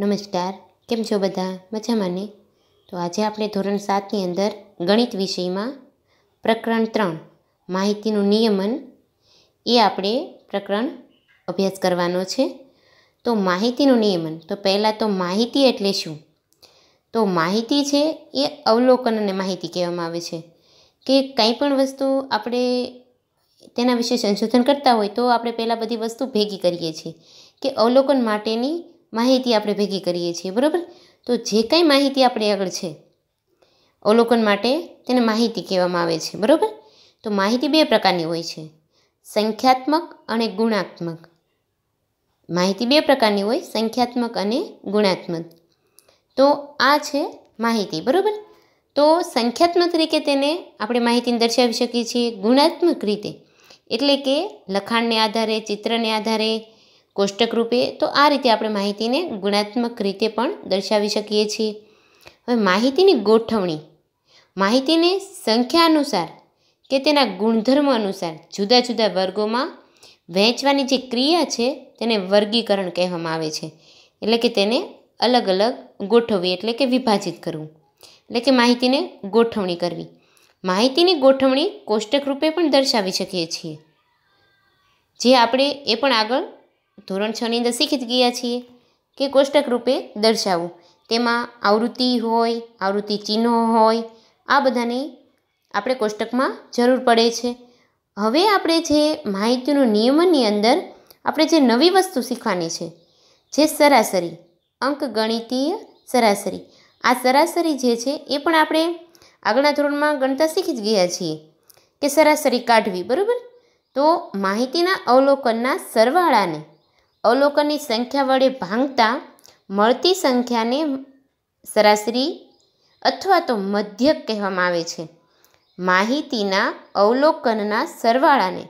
નમસ્કાર કેમ છો બધા મજામાં ને તો આજે આપણે ધોરણ સાતની અંદર ગણિત વિષયમાં પ્રકરણ ત્રણ માહિતીનું નિયમન એ આપણે પ્રકરણ અભ્યાસ કરવાનો છે તો માહિતીનું નિયમન તો પહેલાં તો માહિતી એટલે શું તો માહિતી છે એ અવલોકન અને માહિતી કહેવામાં આવે છે કે કંઈ પણ વસ્તુ આપણે તેના વિશે સંશોધન કરતા હોય તો આપણે પહેલાં બધી વસ્તુ ભેગી કરીએ છીએ કે અવલોકન માટેની માહિતી આપણે ભેગી કરીએ છીએ બરાબર તો જે કાંઈ માહિતી આપણી આગળ છે અવલોકન માટે તેને માહિતી કહેવામાં આવે છે બરાબર તો માહિતી બે પ્રકારની હોય છે સંખ્યાત્મક અને ગુણાત્મક માહિતી બે પ્રકારની હોય સંખ્યાત્મક અને ગુણાત્મક તો આ છે માહિતી બરાબર તો સંખ્યાત્મક રીતે તેને આપણે માહિતીને દર્શાવી શકીએ છીએ ગુણાત્મક રીતે એટલે કે લખાણને આધારે ચિત્રને આધારે કોષ્ટક રૂપે તો આ રીતે આપણે માહિતીને ગુણાત્મક રીતે પણ દર્શાવી શકીએ છીએ હવે માહિતીની ગોઠવણી માહિતીને સંખ્યા અનુસાર કે તેના ગુણધર્મ અનુસાર જુદા જુદા વર્ગોમાં વહેંચવાની જે ક્રિયા છે તેને વર્ગીકરણ કહેવામાં આવે છે એટલે કે તેને અલગ અલગ ગોઠવવી એટલે કે વિભાજિત કરવું એટલે કે માહિતીને ગોઠવણી કરવી માહિતીની ગોઠવણી કોષ્ટક રૂપે પણ દર્શાવી શકીએ છીએ જે આપણે એ પણ આગળ ધોરણ છની અંદર શીખી જ ગયા છીએ કે કોષ્ટક રૂપે દર્શાવવું તેમાં આવૃત્તિ હોય આવૃત્તિ ચિહ્નો હોય આ બધાની આપણે કોષ્ટકમાં જરૂર પડે છે હવે આપણે જે માહિતીનું નિયમનની અંદર આપણે જે નવી વસ્તુ શીખવાની છે જે સરાસરી અંકગણિતીય સરાસરી આ સરાસરી જે છે એ પણ આપણે આગળના ધોરણમાં ગણતા શીખી જ ગયા છીએ કે સરાસરી કાઢવી બરાબર તો માહિતીના અવલોકનના સરવાળાને અવલોકનની સંખ્યા વડે ભાંગતા મળતી સંખ્યાને સરાસરી અથવા તો મધ્યક કહેવામાં આવે છે માહિતીના અવલોકનના સરવાળાને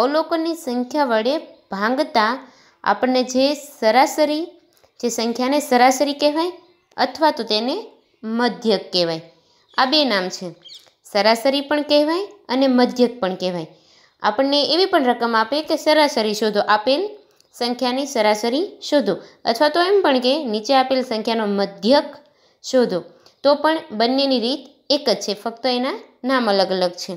અવલોકનની સંખ્યા વડે ભાંગતા આપણને જે સરાસરી જે સંખ્યાને સરાસરી કહેવાય અથવા તો તેને મધ્યક કહેવાય આ બે નામ છે સરાસરી પણ કહેવાય અને મધ્યક પણ કહેવાય આપણને એવી પણ રકમ આપે કે સરાસરી શોધો આપેલ સંખ્યાની સરાસરી શોધો અથવા તો એમ પણ કે નીચે આપેલ સંખ્યાનો મધ્યક શોધો તો પણ બંનેની રીત એક જ છે ફક્ત એના નામ અલગ અલગ છે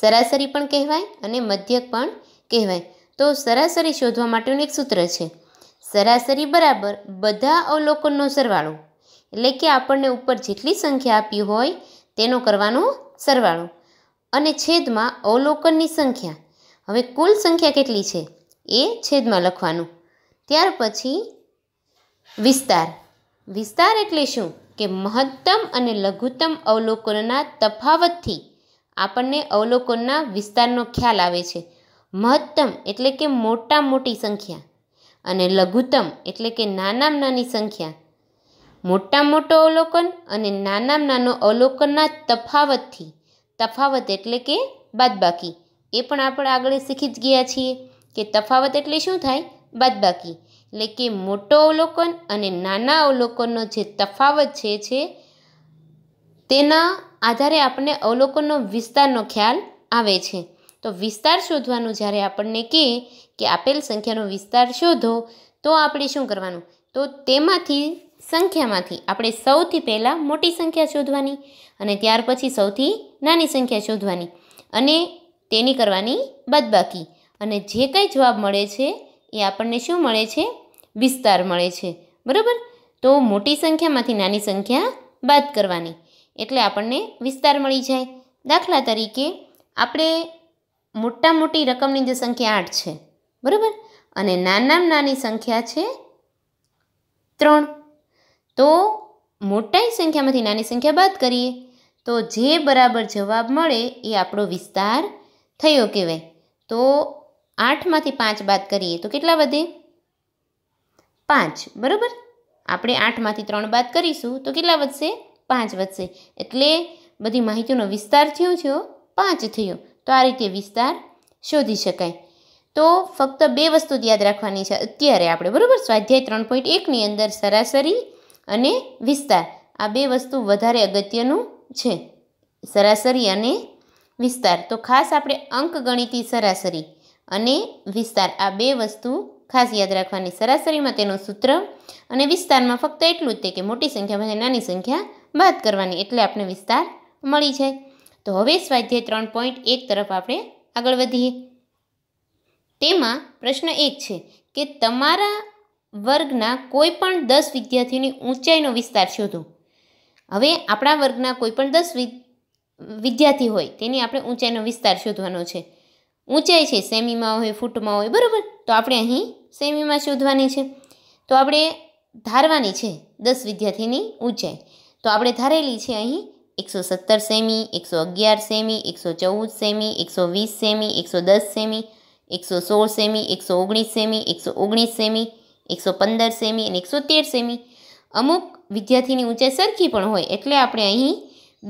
સરાસરી પણ કહેવાય અને મધ્યક પણ કહેવાય તો સરાસરી શોધવા માટેનું એક સૂત્ર છે સરાસરી બરાબર બધા અવલોકનનો સરવાળો એટલે કે આપણને ઉપર જેટલી સંખ્યા આપી હોય તેનો કરવાનો સરવાળો અને છેદમાં અવલોકનની સંખ્યા હવે કુલ સંખ્યા કેટલી છે એ છેદમાં લખવાનું ત્યાર પછી વિસ્તાર વિસ્તાર એટલે શું કે મહત્તમ અને લઘુત્તમ અવલોકનના તફાવતથી આપણને અવલોકનના વિસ્તારનો ખ્યાલ આવે છે મહત્તમ એટલે કે મોટા મોટી સંખ્યા અને લઘુત્તમ એટલે કે નાનામાં નાની સંખ્યા મોટા મોટો અવલોકન અને નાનામાં નાનો અવલોકનના તફાવતથી તફાવત એટલે કે બાદબાકી એ પણ આપણે આગળ શીખી જ ગયા છીએ કે તફાવત એટલે શું થાય બાદબાકી એટલે કે મોટો અવલોકન અને નાના અવલોકનનો જે તફાવત છે છે તેના આધારે આપણને અવલોકનનો વિસ્તારનો ખ્યાલ આવે છે તો વિસ્તાર શોધવાનું જ્યારે આપણને કહે કે આપેલ સંખ્યાનો વિસ્તાર શોધો તો આપણે શું કરવાનું તો તેમાંથી સંખ્યામાંથી આપણે સૌથી પહેલાં મોટી સંખ્યા શોધવાની અને ત્યાર પછી સૌથી નાની સંખ્યા શોધવાની અને તેની કરવાની બાદબાકી અને જે કાંઈ જવાબ મળે છે એ આપણને શું મળે છે વિસ્તાર મળે છે બરાબર તો મોટી સંખ્યામાંથી નાની સંખ્યા બાદ કરવાની એટલે આપણને વિસ્તાર મળી જાય દાખલા તરીકે આપણે મોટા મોટી રકમની જે સંખ્યા આઠ છે બરાબર અને નાનામાં નાની સંખ્યા છે ત્રણ તો મોટાઈ સંખ્યામાંથી નાની સંખ્યા બાદ કરીએ તો જે બરાબર જવાબ મળે એ આપણો વિસ્તાર થયો કહેવાય તો આઠમાંથી પાંચ બાદ કરીએ તો કેટલા વધે પાંચ બરાબર આપણે આઠમાંથી ત્રણ બાદ કરીશું તો કેટલા વધશે પાંચ વધશે એટલે બધી માહિતીનો વિસ્તાર થયો થયો પાંચ થયો તો આ રીતે વિસ્તાર શોધી શકાય તો ફક્ત બે વસ્તુ યાદ રાખવાની છે અત્યારે આપણે બરાબર સ્વાધ્યાય ત્રણ પોઈન્ટ એકની અંદર સરાસરી અને વિસ્તાર આ બે વસ્તુ વધારે અગત્યનું છે સરાસરી અને વિસ્તાર તો ખાસ આપણે અંક ગણિતી સરાસરી અને વિસ્તાર આ બે વસ્તુ ખાસ યાદ રાખવાની સરાસરીમાં તેનું સૂત્ર અને વિસ્તારમાં ફક્ત એટલું જ તે કે મોટી સંખ્યામાંથી નાની સંખ્યા બાદ કરવાની એટલે આપણે વિસ્તાર મળી જાય તો હવે સ્વાધ્યાય ત્રણ પોઈન્ટ એક તરફ આપણે આગળ વધીએ તેમાં પ્રશ્ન એક છે કે તમારા વર્ગના કોઈ પણ દસ વિદ્યાર્થીઓની ઊંચાઈનો વિસ્તાર શોધો હવે આપણા વર્ગના કોઈ પણ દસ વિદ્યાર્થી હોય તેની આપણે ઊંચાઈનો વિસ્તાર શોધવાનો છે ઊંચાઈ છે સેમીમાં હોય ફૂટમાં હોય બરાબર તો આપણે અહીં સેમીમાં શોધવાની છે તો આપણે ધારવાની છે દસ વિદ્યાર્થીની ઊંચાઈ તો આપણે ધારેલી છે અહીં એકસો સત્તર સેમી એકસો અગિયાર સેમી એકસો ચૌદ સેમી એકસો વીસ સેમી એકસો દસ સેમી એકસો સોળ સેમી એકસો ઓગણીસ સેમી એકસો ઓગણીસ સેમી એકસો પંદર સેમી અને એકસો તેર સેમી અમુક વિદ્યાર્થીની ઊંચાઈ સરખી પણ હોય એટલે આપણે અહીં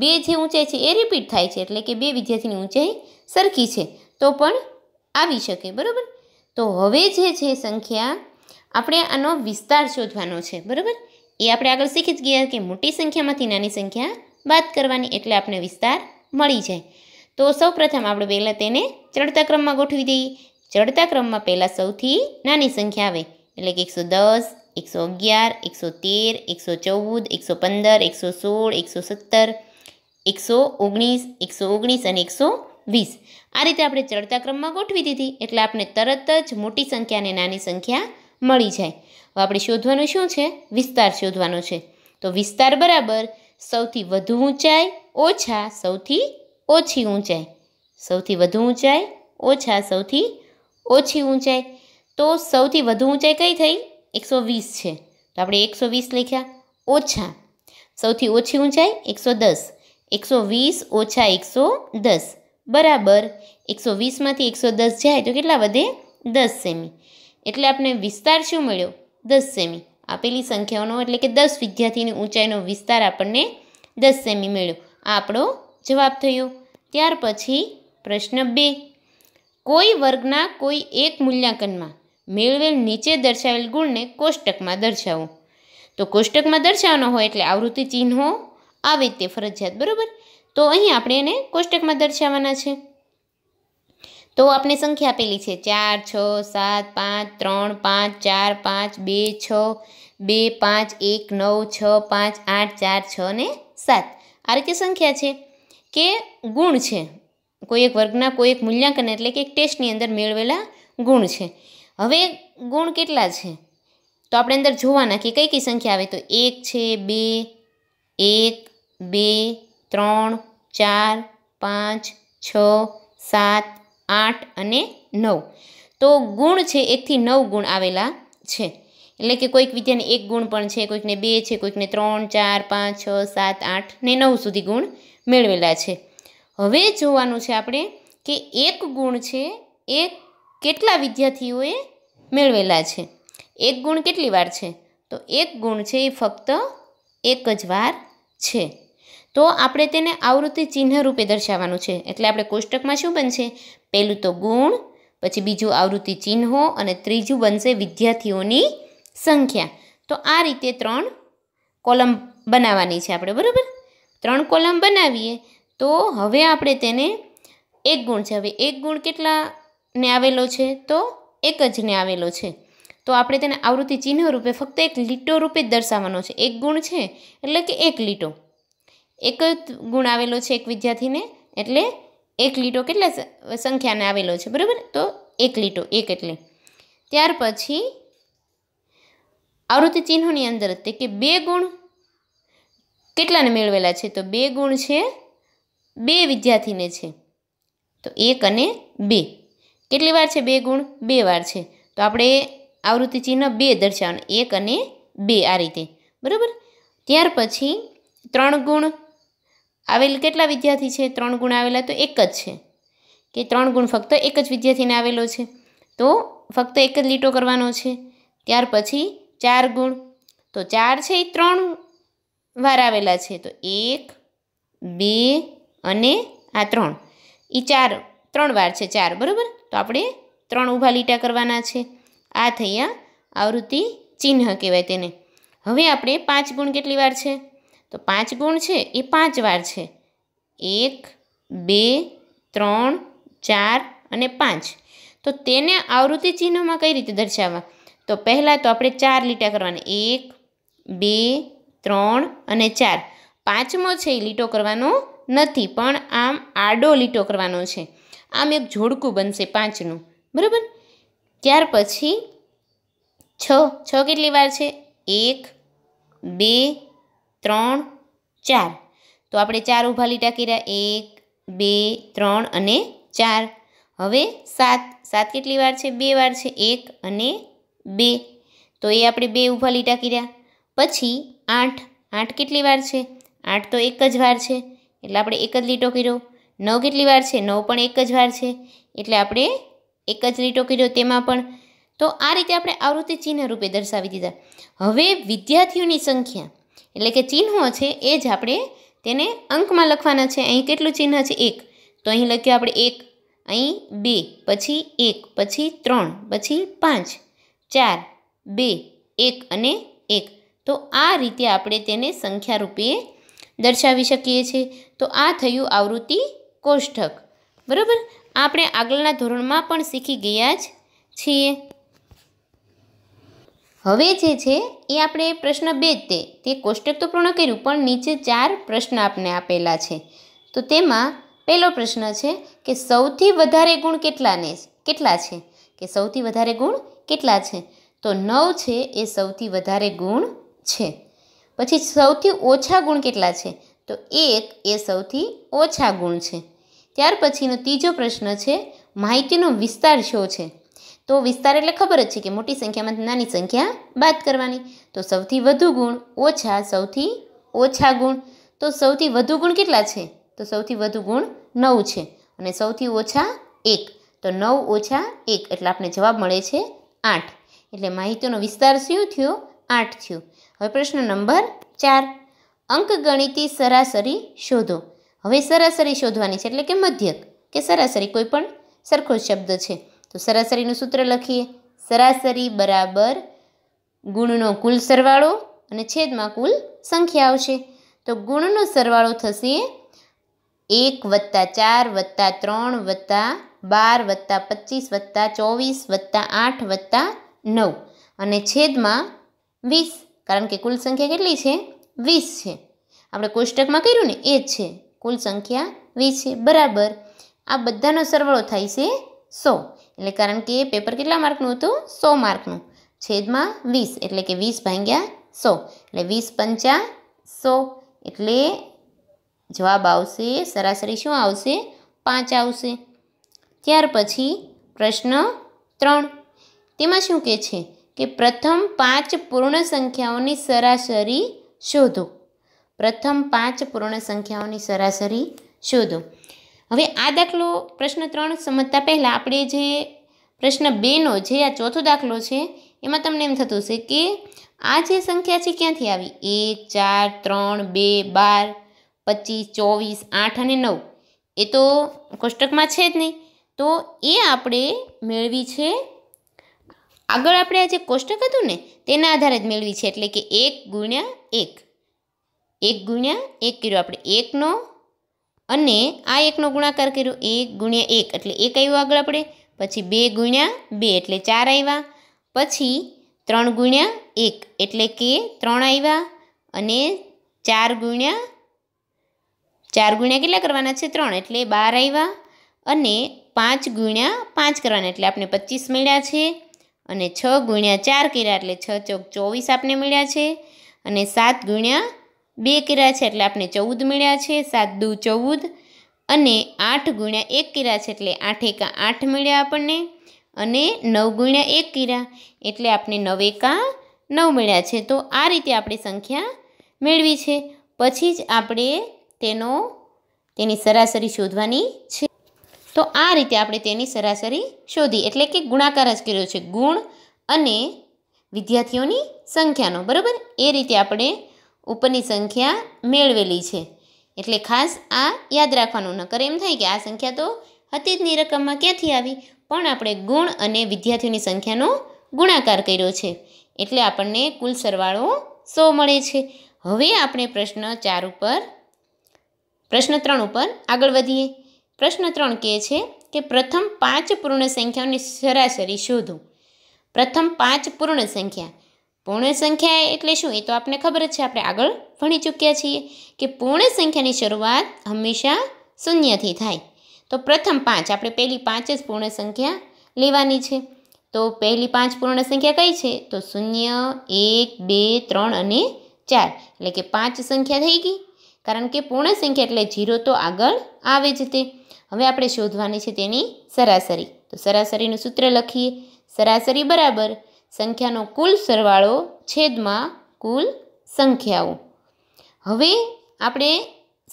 બે જે ઊંચાઈ છે એ રિપીટ થાય છે એટલે કે બે વિદ્યાર્થીની ઊંચાઈ સરખી છે તો પણ આવી શકે બરાબર તો હવે જે છે સંખ્યા આપણે આનો વિસ્તાર શોધવાનો છે બરાબર એ આપણે આગળ શીખી જ ગયા કે મોટી સંખ્યામાંથી નાની સંખ્યા બાદ કરવાની એટલે આપણે વિસ્તાર મળી જાય તો સૌપ્રથમ આપણે પહેલાં તેને ચડતા ક્રમમાં ગોઠવી દઈએ ચડતા ક્રમમાં પહેલાં સૌથી નાની સંખ્યા આવે એટલે કે એકસો દસ એકસો અગિયાર એકસો તેર એકસો ચૌદ એકસો પંદર એકસો સોળ એકસો સત્તર એકસો ઓગણીસ એકસો ઓગણીસ અને એકસો વીસ આ રીતે આપણે ચડતા ક્રમમાં ગોઠવી દીધી એટલે આપણે તરત જ મોટી સંખ્યા અને નાની સંખ્યા મળી જાય હવે આપણે શોધવાનું શું છે વિસ્તાર શોધવાનો છે તો વિસ્તાર બરાબર સૌથી વધુ ઊંચાઈ ઓછા સૌથી ઓછી ઊંચાઈ સૌથી વધુ ઊંચાઈ ઓછા સૌથી ઓછી ઊંચાઈ તો સૌથી વધુ ઊંચાઈ કઈ થઈ એકસો વીસ છે તો આપણે એકસો વીસ લખ્યા ઓછા સૌથી ઓછી ઊંચાઈ એકસો દસ એકસો વીસ ઓછા એકસો દસ બરાબર એકસો વીસમાંથી એકસો દસ જાય તો કેટલા વધે દસ સેમી એટલે આપણે વિસ્તાર શું મળ્યો દસ સેમી આપેલી સંખ્યાઓનો એટલે કે દસ વિદ્યાર્થીની ઊંચાઈનો વિસ્તાર આપણને દસ સેમી મળ્યો આ આપણો જવાબ થયો ત્યાર પછી પ્રશ્ન બે કોઈ વર્ગના કોઈ એક મૂલ્યાંકનમાં મેળવેલ નીચે દર્શાવેલ ગુણને કોષ્ટકમાં દર્શાવો તો કોષ્ટકમાં દર્શાવવાનો હોય એટલે આવૃત્તિ ચિહ્નો આવે તે ફરજિયાત બરાબર તો અહીં આપણે એને કોષ્ટકમાં દર્શાવવાના છે તો આપણે સંખ્યા આપેલી છે ચાર છ સાત પાંચ ત્રણ પાંચ ચાર પાંચ બે છ બે પાંચ એક નવ છ પાંચ આઠ ચાર છ ને સાત આ રીતે સંખ્યા છે કે ગુણ છે કોઈ એક વર્ગના કોઈ એક મૂલ્યાંકન એટલે કે એક ટેસ્ટની અંદર મેળવેલા ગુણ છે હવે ગુણ કેટલા છે તો આપણે અંદર જોવાના કે કઈ કઈ સંખ્યા આવે તો એક છે બે એક બે ત્રણ ચાર પાંચ છ સાત આઠ અને નવ તો ગુણ છે એકથી નવ ગુણ આવેલા છે એટલે કે કોઈક વિદ્યાને એક ગુણ પણ છે કોઈકને બે છે કોઈકને ત્રણ ચાર પાંચ છ સાત આઠ ને નવ સુધી ગુણ મેળવેલા છે હવે જોવાનું છે આપણે કે એક ગુણ છે એ કેટલા વિદ્યાર્થીઓએ મેળવેલા છે એક ગુણ કેટલી વાર છે તો એક ગુણ છે એ ફક્ત એક જ વાર છે તો આપણે તેને આવૃત્તિ ચિહ્ન રૂપે દર્શાવવાનું છે એટલે આપણે કોષ્ટકમાં શું બનશે પહેલું તો ગુણ પછી બીજું આવૃત્તિ ચિહ્નો અને ત્રીજું બનશે વિદ્યાર્થીઓની સંખ્યા તો આ રીતે ત્રણ કોલમ બનાવવાની છે આપણે બરાબર ત્રણ કોલમ બનાવીએ તો હવે આપણે તેને એક ગુણ છે હવે એક ગુણ કેટલાને આવેલો છે તો એક જ ને આવેલો છે તો આપણે તેને આવૃત્તિ ચિહ્ન રૂપે ફક્ત એક લીટો રૂપે જ દર્શાવવાનો છે એક ગુણ છે એટલે કે એક લીટો એક જ ગુણ આવેલો છે એક વિદ્યાર્થીને એટલે એક લીટો કેટલા સંખ્યાને આવેલો છે બરાબર તો એક લીટો એક એટલે ત્યાર પછી આવૃત્તિ ચિહ્નોની અંદર તે કે બે ગુણ કેટલાને મેળવેલા છે તો બે ગુણ છે બે વિદ્યાર્થીને છે તો એક અને બે કેટલી વાર છે બે ગુણ બે વાર છે તો આપણે આવૃત્તિ ચિહ્ન બે દર્શાવવાનું એક અને બે આ રીતે બરાબર ત્યાર પછી ત્રણ ગુણ આવેલ કેટલા વિદ્યાર્થી છે ત્રણ ગુણ આવેલા તો એક જ છે કે ત્રણ ગુણ ફક્ત એક જ વિદ્યાર્થીને આવેલો છે તો ફક્ત એક જ લીટો કરવાનો છે ત્યાર પછી ચાર ગુણ તો ચાર છે એ ત્રણ વાર આવેલા છે તો એક બે અને આ ત્રણ એ ચાર ત્રણ વાર છે ચાર બરાબર તો આપણે ત્રણ ઊભા લીટા કરવાના છે આ થયા આવૃત્તિ ચિહ્ન કહેવાય તેને હવે આપણે પાંચ ગુણ કેટલી વાર છે તો પાંચ ગુણ છે એ પાંચ વાર છે એક બે ત્રણ ચાર અને પાંચ તો તેને આવૃત્તિ ચિહ્નોમાં કઈ રીતે દર્શાવવા તો પહેલાં તો આપણે ચાર લીટા કરવાના એક બે ત્રણ અને ચાર પાંચમો છે એ લીટો કરવાનો નથી પણ આમ આડો લીટો કરવાનો છે આમ એક જોડકું બનશે પાંચનું બરાબર ત્યાર પછી છ છ કેટલી વાર છે એક બે ત્રણ ચાર તો આપણે ચાર ઊભા લીટા કર્યા એક બે ત્રણ અને ચાર હવે સાત સાત કેટલી વાર છે બે વાર છે એક અને બે તો એ આપણે બે ઊભા લીટા કર્યા પછી આઠ આઠ કેટલી વાર છે આઠ તો એક જ વાર છે એટલે આપણે એક જ લીટો કર્યો નવ કેટલી વાર છે નવ પણ એક જ વાર છે એટલે આપણે એક જ લીટો કર્યો તેમાં પણ તો આ રીતે આપણે આવૃત્તિ ચિહ્ન રૂપે દર્શાવી દીધા હવે વિદ્યાર્થીઓની સંખ્યા એટલે કે ચિહ્નો છે એ જ આપણે તેને અંકમાં લખવાના છે અહીં કેટલું ચિહ્ન છે એક તો અહીં લખ્યું આપણે એક અહીં બે પછી એક પછી ત્રણ પછી પાંચ ચાર બે એક અને એક તો આ રીતે આપણે તેને સંખ્યા રૂપે દર્શાવી શકીએ છીએ તો આ થયું આવૃત્તિ કોષ્ઠક બરાબર આપણે આગળના ધોરણમાં પણ શીખી ગયા જ છીએ હવે જે છે એ આપણે પ્રશ્ન બે તે તે કોષ્ટક તો પૂર્ણ કર્યું પણ નીચે ચાર પ્રશ્ન આપને આપેલા છે તો તેમાં પહેલો પ્રશ્ન છે કે સૌથી વધારે ગુણ કેટલાને કેટલા છે કે સૌથી વધારે ગુણ કેટલા છે તો નવ છે એ સૌથી વધારે ગુણ છે પછી સૌથી ઓછા ગુણ કેટલા છે તો એક એ સૌથી ઓછા ગુણ છે ત્યાર પછીનો ત્રીજો પ્રશ્ન છે માહિતીનો વિસ્તાર શો છે તો વિસ્તાર એટલે ખબર જ છે કે મોટી સંખ્યામાં નાની સંખ્યા બાદ કરવાની તો સૌથી વધુ ગુણ ઓછા સૌથી ઓછા ગુણ તો સૌથી વધુ ગુણ કેટલા છે તો સૌથી વધુ ગુણ નવ છે અને સૌથી ઓછા એક તો નવ ઓછા એક એટલે આપણે જવાબ મળે છે આઠ એટલે માહિતીનો વિસ્તાર શું થયો આઠ થયો હવે પ્રશ્ન નંબર ચાર અંકગણિતી સરાસરી શોધો હવે સરાસરી શોધવાની છે એટલે કે મધ્યક કે સરાસરી કોઈ પણ સરખો શબ્દ છે તો સરાસરીનું સૂત્ર લખીએ સરાસરી બરાબર ગુણનો કુલ સરવાળો અને છેદમાં કુલ સંખ્યા આવશે તો ગુણનો સરવાળો થશે એક વત્તા ચાર વત્તા ત્રણ વત્તા બાર વત્તા પચીસ વત્તા ચોવીસ વત્તા આઠ વત્તા નવ અને છેદમાં વીસ કારણ કે કુલ સંખ્યા કેટલી છે વીસ છે આપણે કોષ્ટકમાં કર્યું ને એ જ છે કુલ સંખ્યા વીસ છે બરાબર આ બધાનો સરવાળો થાય છે સો એટલે કારણ કે પેપર કેટલા માર્કનું હતું સો માર્કનું છેદમાં વીસ એટલે કે વીસ ભાંગ્યા સો એટલે વીસ પંચા સો એટલે જવાબ આવશે સરાસરી શું આવશે પાંચ આવશે ત્યાર પછી પ્રશ્ન ત્રણ તેમાં શું કહે છે કે પ્રથમ પાંચ પૂર્ણ સંખ્યાઓની સરાસરી શોધો પ્રથમ પાંચ પૂર્ણ સંખ્યાઓની સરાસરી શોધો હવે આ દાખલો પ્રશ્ન ત્રણ સમજતા પહેલાં આપણે જે પ્રશ્ન બેનો જે આ ચોથો દાખલો છે એમાં તમને એમ થતું હશે કે આ જે સંખ્યા છે ક્યાંથી આવી એક ચાર ત્રણ બે બાર પચીસ ચોવીસ આઠ અને નવ એ તો કોષ્ટકમાં છે જ નહીં તો એ આપણે મેળવી છે આગળ આપણે આ જે કોષ્ટક હતું ને તેના આધારે જ મેળવી છે એટલે કે એક ગુણ્યા એક એક ગુણ્યા એક કર્યો આપણે એકનો અને આ એકનો ગુણાકાર કર્યો એક ગુણ્યા એક એટલે એક આવ્યું આગળ આપણે પછી બે ગુણ્યા બે એટલે ચાર આવ્યા પછી ત્રણ ગુણ્યા એક એટલે કે ત્રણ આવ્યા અને ચાર ગુણ્યા ચાર ગુણ્યા કેટલા કરવાના છે ત્રણ એટલે બાર આવ્યા અને પાંચ ગુણ્યા પાંચ કરવાના એટલે આપણે પચીસ મળ્યા છે અને છ ગુણ્યા ચાર કર્યા એટલે છ ચોક ચોવીસ આપણે મળ્યા છે અને સાત ગુણ્યા બે કર્યા છે એટલે આપણે ચૌદ મળ્યા છે સાત દુ ચૌદ અને આઠ ગુણ્યા એક કર્યા છે એટલે આઠ એકા આઠ મળ્યા આપણને અને નવ ગુણ્યા એક કર્યા એટલે આપણે નવ એકા નવ મળ્યા છે તો આ રીતે આપણે સંખ્યા મેળવી છે પછી જ આપણે તેનો તેની સરાસરી શોધવાની છે તો આ રીતે આપણે તેની સરાસરી શોધી એટલે કે ગુણાકાર જ કર્યો છે ગુણ અને વિદ્યાર્થીઓની સંખ્યાનો બરાબર એ રીતે આપણે ઉપરની સંખ્યા મેળવેલી છે એટલે ખાસ આ યાદ રાખવાનું નકર એમ થાય કે આ સંખ્યા તો હતી જ ની રકમમાં ક્યાંથી આવી પણ આપણે ગુણ અને વિદ્યાર્થીઓની સંખ્યાનો ગુણાકાર કર્યો છે એટલે આપણને કુલ સરવાળો સો મળે છે હવે આપણે પ્રશ્ન ચાર ઉપર પ્રશ્ન ત્રણ ઉપર આગળ વધીએ પ્રશ્ન ત્રણ કહે છે કે પ્રથમ પાંચ પૂર્ણ સંખ્યાઓની સરાસરી શોધો પ્રથમ પાંચ પૂર્ણ સંખ્યા પૂર્ણ સંખ્યા એટલે શું એ તો આપને ખબર જ છે આપણે આગળ ભણી ચૂક્યા છીએ કે પૂર્ણ સંખ્યાની શરૂઆત હંમેશા શૂન્યથી થાય તો પ્રથમ પાંચ આપણે પહેલી પાંચ જ પૂર્ણ સંખ્યા લેવાની છે તો પહેલી પાંચ પૂર્ણ સંખ્યા કઈ છે તો શૂન્ય એક બે ત્રણ અને ચાર એટલે કે પાંચ સંખ્યા થઈ ગઈ કારણ કે પૂર્ણ સંખ્યા એટલે જીરો તો આગળ આવે જ તે હવે આપણે શોધવાની છે તેની સરાસરી તો સરાસરીનું સૂત્ર લખીએ સરાસરી બરાબર સંખ્યાનો કુલ સરવાળો છેદમાં કુલ સંખ્યાઓ હવે આપણે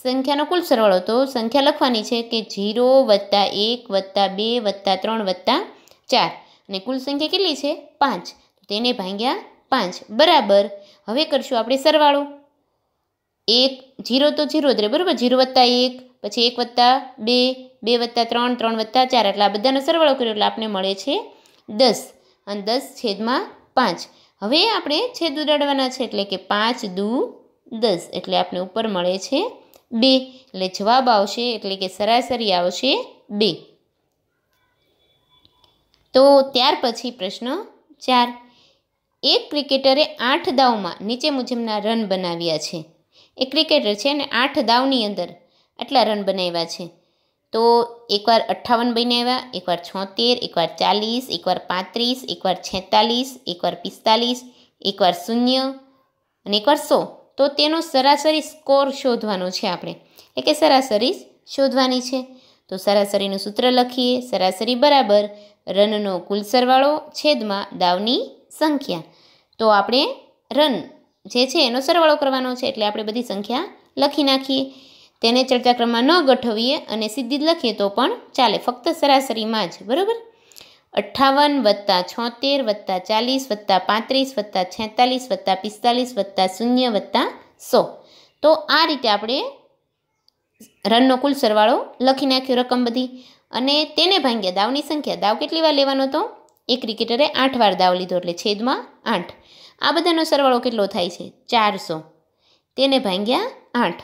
સંખ્યાનો કુલ સરવાળો તો સંખ્યા લખવાની છે કે જીરો વત્તા એક વત્તા બે વત્તા ત્રણ વત્તા ચાર અને કુલ સંખ્યા કેટલી છે પાંચ તેને ભાંગ્યા પાંચ બરાબર હવે કરશું આપણે સરવાળો એક જીરો તો જીરો જ રહે બરાબર જીરો વત્તા એક પછી એક વત્તા બે બે વત્તા ત્રણ ત્રણ વત્તા ચાર એટલે આ બધાનો સરવાળો કર્યો એટલે આપણને મળે છે દસ અને દસ છેદમાં પાંચ હવે આપણે છેદ ઉડાડવાના છે એટલે કે પાંચ દુ દસ એટલે આપણે ઉપર મળે છે બે એટલે જવાબ આવશે એટલે કે સરાસરી આવશે બે તો ત્યાર પછી પ્રશ્ન ચાર એક ક્રિકેટરે આઠ દાવમાં નીચે મુજબના રન બનાવ્યા છે એ ક્રિકેટર છે અને આઠ દાવની અંદર આટલા રન બનાવ્યા છે તો એકવાર અઠ્ઠાવન બની આવ્યા એકવાર છોતેર એકવાર ચાલીસ એકવાર પાંત્રીસ એકવાર છેતાલીસ એકવાર પિસ્તાલીસ એકવાર શૂન્ય અને એકવાર સો તો તેનો સરાસરી સ્કોર શોધવાનો છે આપણે એટલે કે સરાસરી શોધવાની છે તો સરાસરીનું સૂત્ર લખીએ સરાસરી બરાબર રનનો કુલ સરવાળો છેદમાં દાવની સંખ્યા તો આપણે રન જે છે એનો સરવાળો કરવાનો છે એટલે આપણે બધી સંખ્યા લખી નાખીએ તેને ચડકાક્રમમાં ન ગોઠવીએ અને સીધી જ લખીએ તો પણ ચાલે ફક્ત સરાસરીમાં જ બરાબર અઠ્ઠાવન વત્તા છોતેર વત્તા ચાલીસ વત્તા પાંત્રીસ વત્તા છેતાલીસ વત્તા પિસ્તાલીસ વત્તા શૂન્ય વત્તા સો તો આ રીતે આપણે રનનો કુલ સરવાળો લખી નાખ્યો રકમ બધી અને તેને ભાંગ્યા દાવની સંખ્યા દાવ કેટલી વાર લેવાનો હતો એ ક્રિકેટરે આઠ વાર દાવ લીધો એટલે છેદમાં આઠ આ બધાનો સરવાળો કેટલો થાય છે ચારસો તેને ભાંગ્યા આઠ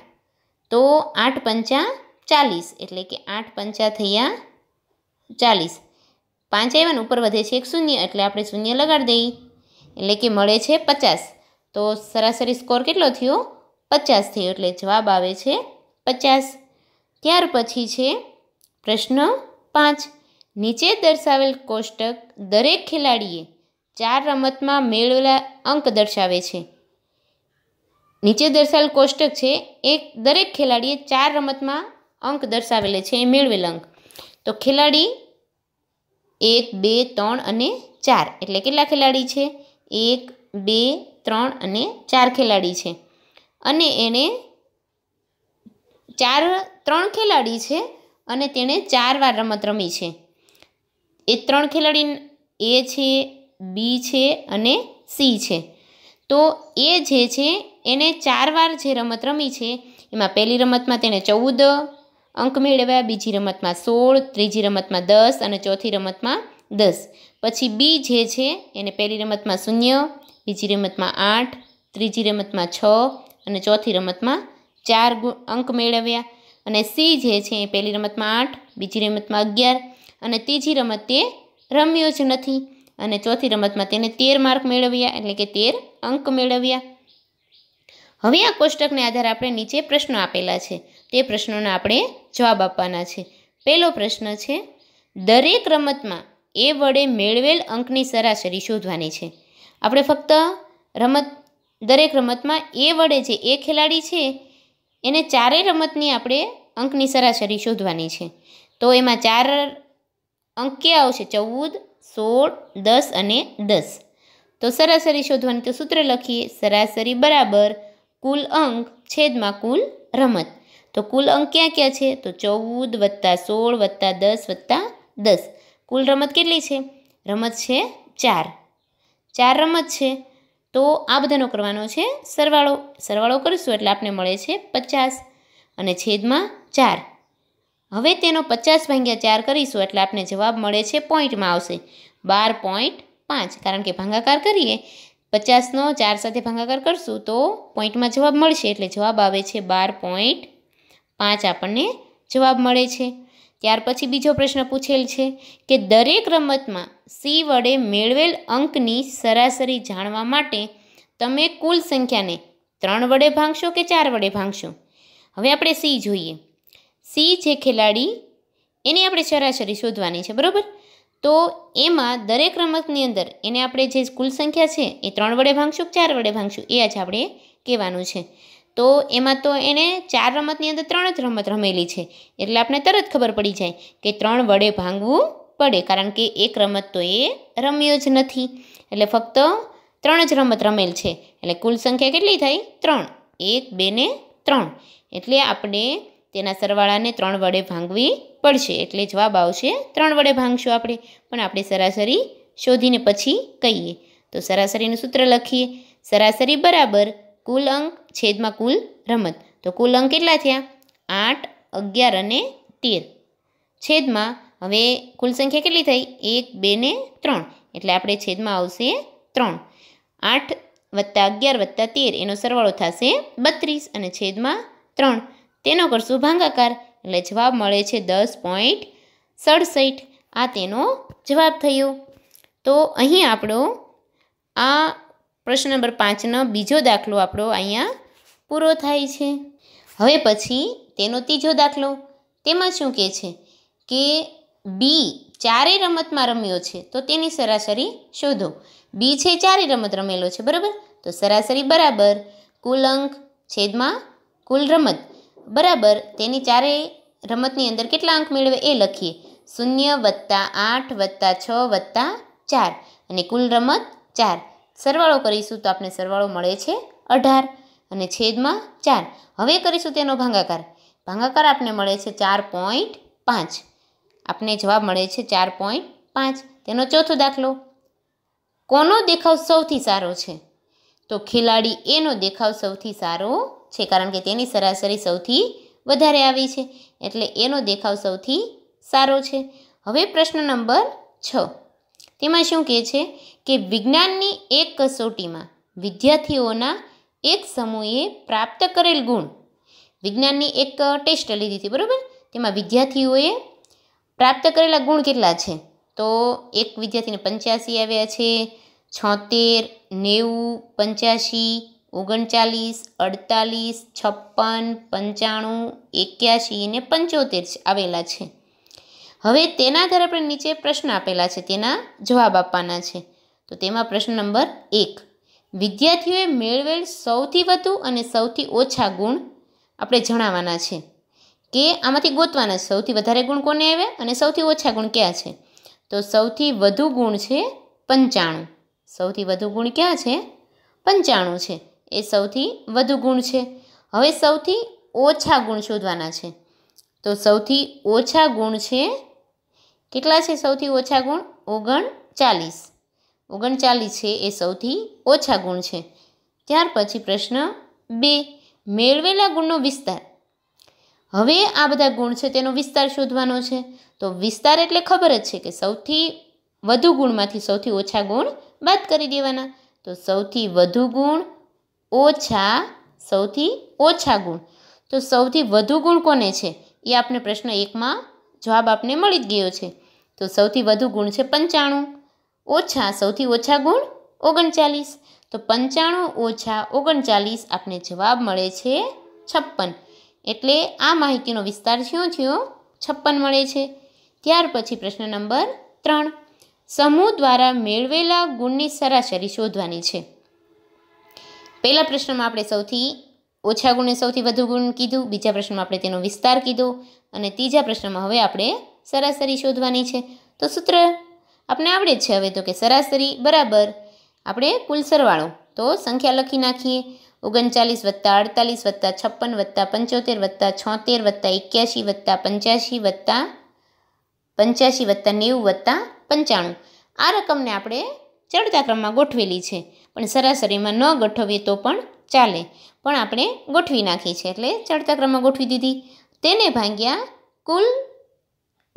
તો આઠ પંચા ચાલીસ એટલે કે આઠ પંચા થયા ચાલીસ પાંચ આવ્યા ઉપર વધે છે એક શૂન્ય એટલે આપણે શૂન્ય લગાડી દઈએ એટલે કે મળે છે પચાસ તો સરાસરી સ્કોર કેટલો થયો પચાસ થયો એટલે જવાબ આવે છે પચાસ ત્યાર પછી છે પ્રશ્ન પાંચ નીચે દર્શાવેલ કોષ્ટક દરેક ખેલાડીએ ચાર રમતમાં મેળવેલા અંક દર્શાવે છે નીચે દર્શાવેલ કોષ્ટક છે એક દરેક ખેલાડીએ ચાર રમતમાં અંક દર્શાવેલે છે એ મેળવેલ અંક તો ખેલાડી એક બે ત્રણ અને ચાર એટલે કેટલા ખેલાડી છે એક બે ત્રણ અને ચાર ખેલાડી છે અને એણે ચાર ત્રણ ખેલાડી છે અને તેણે ચાર વાર રમત રમી છે એ ત્રણ ખેલાડી એ છે બી છે અને સી છે તો એ જે છે એને ચાર વાર જે રમત રમી છે એમાં પહેલી રમતમાં તેણે ચૌદ અંક મેળવ્યા બીજી રમતમાં સોળ ત્રીજી રમતમાં દસ અને ચોથી રમતમાં દસ પછી બી જે છે એને પહેલી રમતમાં શૂન્ય બીજી રમતમાં આઠ ત્રીજી રમતમાં છ અને ચોથી રમતમાં ચાર અંક મેળવ્યા અને સી જે છે એ પહેલી રમતમાં આઠ બીજી રમતમાં અગિયાર અને ત્રીજી રમત તે રમ્યો જ નથી અને ચોથી રમતમાં તેને તેર માર્ક મેળવ્યા એટલે કે તેર અંક મેળવ્યા હવે આ કોષ્ટકને આધારે આપણે નીચે પ્રશ્નો આપેલા છે તે પ્રશ્નોના આપણે જવાબ આપવાના છે પહેલો પ્રશ્ન છે દરેક રમતમાં એ વડે મેળવેલ અંકની સરાસરી શોધવાની છે આપણે ફક્ત રમત દરેક રમતમાં એ વડે જે એ ખેલાડી છે એને ચારેય રમતની આપણે અંકની સરાસરી શોધવાની છે તો એમાં ચાર અંક ક્યાં આવશે ચૌદ સોળ દસ અને દસ તો સરાસરી શોધવાની તો સૂત્ર લખીએ સરાસરી બરાબર કુલ અંક છેદમાં કુલ રમત તો કુલ અંક ક્યાં ક્યાં છે તો ચૌદ વત્તા સોળ વત્તા દસ વત્તા દસ કુલ રમત કેટલી છે રમત છે ચાર ચાર રમત છે તો આ બધાનો કરવાનો છે સરવાળો સરવાળો કરીશું એટલે આપણે મળે છે પચાસ અને છેદમાં ચાર હવે તેનો પચાસ ભાંગ્યા ચાર કરીશું એટલે આપણે જવાબ મળે છે પોઈન્ટમાં આવશે બાર પોઈન્ટ પાંચ કારણ કે ભાંગાકાર કરીએ પચાસનો ચાર સાથે ભાગાકાર કરશું તો પોઈન્ટમાં જવાબ મળશે એટલે જવાબ આવે છે બાર પોઈન્ટ પાંચ આપણને જવાબ મળે છે ત્યાર પછી બીજો પ્રશ્ન પૂછેલ છે કે દરેક રમતમાં સી વડે મેળવેલ અંકની સરાસરી જાણવા માટે તમે કુલ સંખ્યાને ત્રણ વડે ભાંગશો કે ચાર વડે ભાંગશો હવે આપણે સી જોઈએ સી જે ખેલાડી એની આપણે સરાસરી શોધવાની છે બરાબર તો એમાં દરેક રમતની અંદર એને આપણે જે કુલ સંખ્યા છે એ ત્રણ વડે ભાંગશું ચાર વડે ભાંગશું એ આજે આપણે કહેવાનું છે તો એમાં તો એને ચાર રમતની અંદર ત્રણ જ રમત રમેલી છે એટલે આપણે તરત ખબર પડી જાય કે ત્રણ વડે ભાંગવું પડે કારણ કે એક રમત તો એ રમ્યો જ નથી એટલે ફક્ત ત્રણ જ રમત રમેલ છે એટલે કુલ સંખ્યા કેટલી થઈ ત્રણ એક બે ને ત્રણ એટલે આપણે તેના સરવાળાને ત્રણ વડે ભાંગવી પડશે એટલે જવાબ આવશે ત્રણ વડે ભાંગશું આપણે પણ આપણે સરાસરી શોધીને પછી કહીએ તો સરાસરીનું સૂત્ર લખીએ સરાસરી બરાબર કુલ અંક છેદમાં કુલ રમત તો કુલ અંક કેટલા થયા આઠ અગિયાર અને તેર છેદમાં હવે કુલ સંખ્યા કેટલી થઈ એક બે ને ત્રણ એટલે આપણે છેદમાં આવશે ત્રણ આઠ વત્તા અગિયાર વત્તા તેર એનો સરવાળો થશે બત્રીસ અને છેદમાં ત્રણ તેનો કરશું ભાંગાકાર એટલે જવાબ મળે છે દસ પોઈન્ટ સડસઠ આ તેનો જવાબ થયો તો અહીં આપણો આ પ્રશ્ન નંબર પાંચનો બીજો દાખલો આપણો અહીંયા પૂરો થાય છે હવે પછી તેનો ત્રીજો દાખલો તેમાં શું કહે છે કે બી ચારે રમતમાં રમ્યો છે તો તેની સરાસરી શોધો બી છે ચારેય રમત રમેલો છે બરાબર તો સરાસરી બરાબર કુલ અંક છેદમાં કુલ રમત બરાબર તેની ચારેય રમતની અંદર કેટલા અંક મેળવે એ લખીએ શૂન્ય વત્તા આઠ વત્તા છ વત્તા ચાર અને કુલ રમત ચાર સરવાળો કરીશું તો આપણે સરવાળો મળે છે અઢાર અને છેદમાં ચાર હવે કરીશું તેનો ભાંગાકાર ભાંગાકાર આપને મળે છે ચાર પોઈન્ટ પાંચ આપને જવાબ મળે છે ચાર પોઈન્ટ પાંચ તેનો ચોથો દાખલો કોનો દેખાવ સૌથી સારો છે તો ખેલાડી એનો દેખાવ સૌથી સારો છે કારણ કે તેની સરાસરી સૌથી વધારે આવી છે એટલે એનો દેખાવ સૌથી સારો છે હવે પ્રશ્ન નંબર છ તેમાં શું કહે છે કે વિજ્ઞાનની એક કસોટીમાં વિદ્યાર્થીઓના એક સમૂહે પ્રાપ્ત કરેલ ગુણ વિજ્ઞાનની એક ટેસ્ટ લીધી હતી બરાબર તેમાં વિદ્યાર્થીઓએ પ્રાપ્ત કરેલા ગુણ કેટલા છે તો એક વિદ્યાર્થીને પંચ્યાસી આવ્યા છે છોતેર નેવું પંચ્યાસી ઓગણચાલીસ અડતાલીસ છપ્પન પંચાણું એક્યાસી અને પંચોતેર આવેલા છે હવે તેના આધારે આપણે નીચે પ્રશ્ન આપેલા છે તેના જવાબ આપવાના છે તો તેમાં પ્રશ્ન નંબર એક વિદ્યાર્થીઓએ મેળવેલ સૌથી વધુ અને સૌથી ઓછા ગુણ આપણે જણાવવાના છે કે આમાંથી ગોતવાના છે સૌથી વધારે ગુણ કોને આવ્યા અને સૌથી ઓછા ગુણ ક્યાં છે તો સૌથી વધુ ગુણ છે પંચાણું સૌથી વધુ ગુણ ક્યાં છે પંચાણું છે એ સૌથી વધુ ગુણ છે હવે સૌથી ઓછા ગુણ શોધવાના છે તો સૌથી ઓછા ગુણ છે કેટલા છે સૌથી ઓછા ગુણ ઓગણચાલીસ ઓગણચાલીસ છે એ સૌથી ઓછા ગુણ છે ત્યાર પછી પ્રશ્ન બે મેળવેલા ગુણનો વિસ્તાર હવે આ બધા ગુણ છે તેનો વિસ્તાર શોધવાનો છે તો વિસ્તાર એટલે ખબર જ છે કે સૌથી વધુ ગુણમાંથી સૌથી ઓછા ગુણ બાદ કરી દેવાના તો સૌથી વધુ ગુણ ઓછા સૌથી ઓછા ગુણ તો સૌથી વધુ ગુણ કોને છે એ આપણે પ્રશ્ન એકમાં જવાબ આપને મળી જ ગયો છે તો સૌથી વધુ ગુણ છે પંચાણું ઓછા સૌથી ઓછા ગુણ ઓગણચાલીસ તો પંચાણું ઓછા ઓગણચાલીસ આપને જવાબ મળે છે છપ્પન એટલે આ માહિતીનો વિસ્તાર થયો થયો છપ્પન મળે છે ત્યાર પછી પ્રશ્ન નંબર ત્રણ સમૂહ દ્વારા મેળવેલા ગુણની સરાસરી શોધવાની છે પહેલા પ્રશ્નમાં આપણે સૌથી ઓછા ગુણે સૌથી વધુ ગુણ કીધું બીજા પ્રશ્નમાં આપણે તેનો વિસ્તાર કીધો અને ત્રીજા પ્રશ્નમાં હવે આપણે સરાસરી શોધવાની છે તો સૂત્ર આપણે આવડે જ છે હવે તો કે સરાસરી બરાબર આપણે કુલ સરવાળો તો સંખ્યા લખી નાખીએ ઓગણચાલીસ વત્તા અડતાલીસ વત્તા છપ્પન વત્તા પંચોતેર વત્તા છોતેર વત્તા એક્યાસી વત્તા પંચ્યાસી વત્તા પંચ્યાસી વત્તા નેવું વત્તા પંચાણું આ રકમને આપણે ચડતા ક્રમમાં ગોઠવેલી છે પણ સરાસરીમાં ન ગોઠવીએ તો પણ ચાલે પણ આપણે ગોઠવી નાખી છે એટલે ચડતા ક્રમમાં ગોઠવી દીધી તેને ભાંગ્યા કુલ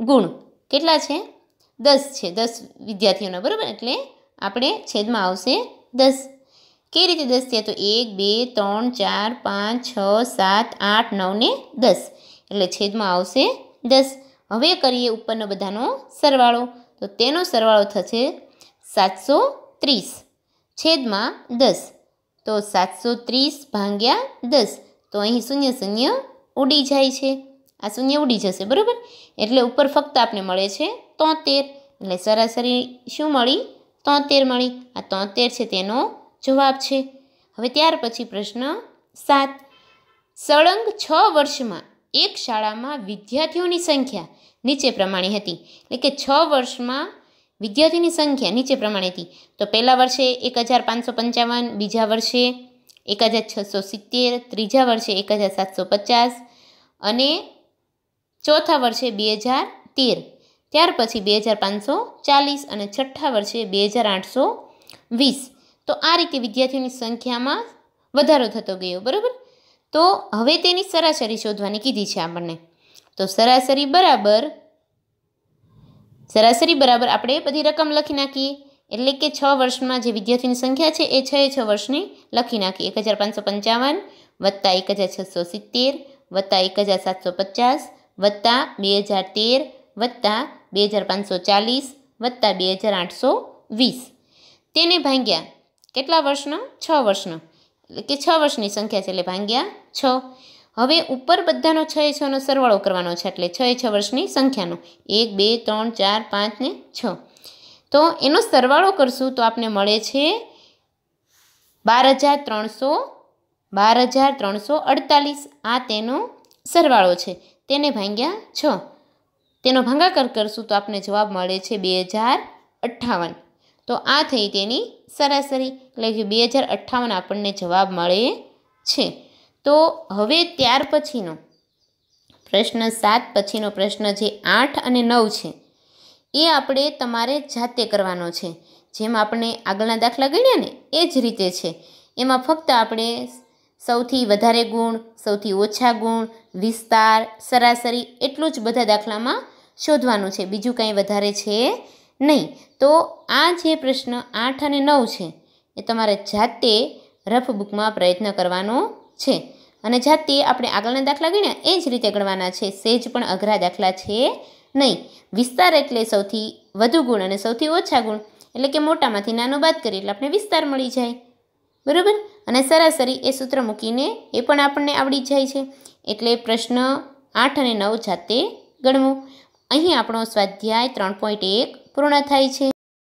ગુણ કેટલા છે દસ છે દસ વિદ્યાર્થીઓના બરાબર એટલે આપણે છેદમાં આવશે દસ કઈ રીતે દસ થયા તો એક બે ત્રણ ચાર પાંચ છ સાત આઠ નવ ને દસ એટલે છેદમાં આવશે દસ હવે કરીએ ઉપરનો બધાનો સરવાળો તો તેનો સરવાળો થશે સાતસો ત્રીસ છેદમાં દસ તો સાતસો ત્રીસ ભાંગ્યા દસ તો અહીં શૂન્ય શૂન્ય ઉડી જાય છે આ શૂન્ય ઉડી જશે બરાબર એટલે ઉપર ફક્ત આપણે મળે છે તોતેર એટલે સરાસરી શું મળી તોતેર મળી આ તોતેર છે તેનો જવાબ છે હવે ત્યાર પછી પ્રશ્ન સાત સળંગ છ વર્ષમાં એક શાળામાં વિદ્યાર્થીઓની સંખ્યા નીચે પ્રમાણે હતી એટલે કે છ વર્ષમાં વિદ્યાર્થીની સંખ્યા નીચે પ્રમાણે હતી તો પહેલા વર્ષે એક હજાર પાંચસો પંચાવન બીજા વર્ષે એક હજાર છસો સિત્તેર ત્રીજા વર્ષે એક હજાર સાતસો પચાસ અને ચોથા વર્ષે બે હજાર તેર ત્યાર પછી બે હજાર પાંચસો ચાલીસ અને છઠ્ઠા વર્ષે બે હજાર આઠસો વીસ તો આ રીતે વિદ્યાર્થીઓની સંખ્યામાં વધારો થતો ગયો બરાબર તો હવે તેની સરાસરી શોધવાની કીધી છે આપણને તો સરાસરી બરાબર સરાસરી બરાબર આપણે બધી રકમ લખી નાખીએ એટલે કે છ વર્ષમાં જે વિદ્યાર્થીની સંખ્યા છે એ છ એ છ વર્ષની લખી નાખી એક હજાર પાંચસો પંચાવન વત્તા એક હજાર છસો સિત્તેર વત્તા એક હજાર સાતસો પચાસ વત્તા બે હજાર તેર વત્તા બે હજાર પાંચસો ચાલીસ વત્તા બે હજાર આઠસો વીસ તેને ભાંગ્યા કેટલા વર્ષનો છ વર્ષનો એટલે કે છ વર્ષની સંખ્યા છે એટલે ભાંગ્યા છ હવે ઉપર બધાનો છ એ છનો સરવાળો કરવાનો છે એટલે છ એ છ વર્ષની સંખ્યાનો એક બે ત્રણ ચાર પાંચ ને છ તો એનો સરવાળો કરશું તો આપને મળે છે બાર હજાર ત્રણસો બાર હજાર ત્રણસો અડતાલીસ આ તેનો સરવાળો છે તેને ભાંગ્યા છ તેનો ભાંગાકાર કરશું તો આપને જવાબ મળે છે બે હજાર અઠ્ઠાવન તો આ થઈ તેની સરાસરી એટલે કે બે હજાર અઠ્ઠાવન આપણને જવાબ મળે છે તો હવે ત્યાર પછીનો પ્રશ્ન સાત પછીનો પ્રશ્ન જે આઠ અને નવ છે એ આપણે તમારે જાતે કરવાનો છે જેમ આપણે આગળના દાખલા ગણ્યા ને એ જ રીતે છે એમાં ફક્ત આપણે સૌથી વધારે ગુણ સૌથી ઓછા ગુણ વિસ્તાર સરાસરી એટલું જ બધા દાખલામાં શોધવાનું છે બીજું કાંઈ વધારે છે નહીં તો આ જે પ્રશ્ન આઠ અને નવ છે એ તમારે જાતે રફ બુકમાં પ્રયત્ન કરવાનો છે અને જાતે આપણે આગળના દાખલા ગણ્યા એ જ રીતે ગણવાના છે સેજ પણ અઘરા દાખલા છે નહીં વિસ્તાર એટલે સૌથી વધુ ગુણ અને સૌથી ઓછા ગુણ એટલે કે મોટામાંથી નાનો બાદ કરીએ એટલે આપણે વિસ્તાર મળી જાય બરાબર અને સરાસરી એ સૂત્ર મૂકીને એ પણ આપણને આવડી જાય છે એટલે પ્રશ્ન આઠ અને નવ જાતે ગણવું અહીં આપણો સ્વાધ્યાય ત્રણ પોઈન્ટ એક પૂર્ણ થાય છે